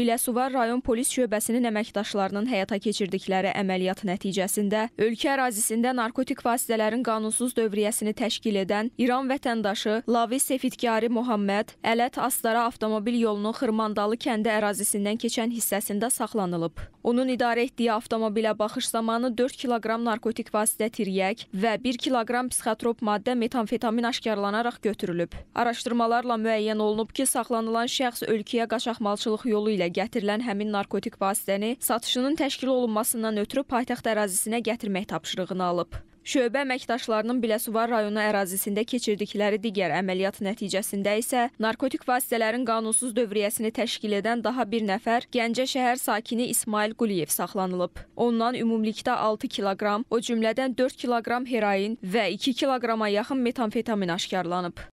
Biləsuvar rayon polis şöbəsinin əməkdaşlarının həyata keçirdikləri əməliyyat nəticəsində ölkə ərazisində narkotik vasitələrin qanunsuz dövriyyəsini təşkil edən İran vətəndaşı Lavi Sefitkari Muhammed Ələt Astara avtomobil yolunun Xırmandalı kəndi ərazisindən keçən hissəsində saxlanılıb. Onun idarə etdiyi avtomobilə baxış zamanı 4 kiloqram narkotik vasitə tiryək və 1 kiloqram psixotrop maddə metamfetamin aşkarlanaraq götürülüb. Araşdırmalarla müəyyən olunub ki, saxlanılan şəxs ölkəyə qaçaqmalçılıq yolu ilə gətirilən həmin narkotik vasitəni satışının təşkil olunmasından ötürü paytaxt ərazisinə gətirmək tapşırığını alıb. Şöbə əməkdaşlarının Biləsuvar rayonu ərazisində keçirdikləri digər əməliyyat nəticəsində isə narkotik vasitələrin qanunsuz dövriyyəsini təşkil edən daha bir nəfər Gəncə şəhər sakini İsmail Quliyev saxlanılıb. Ondan ümumilikdə 6 kiloqram, o cümlədən 4 kiloqram heroin və 2 kiloqrama yaxın metamfetamin aşkarlanıb.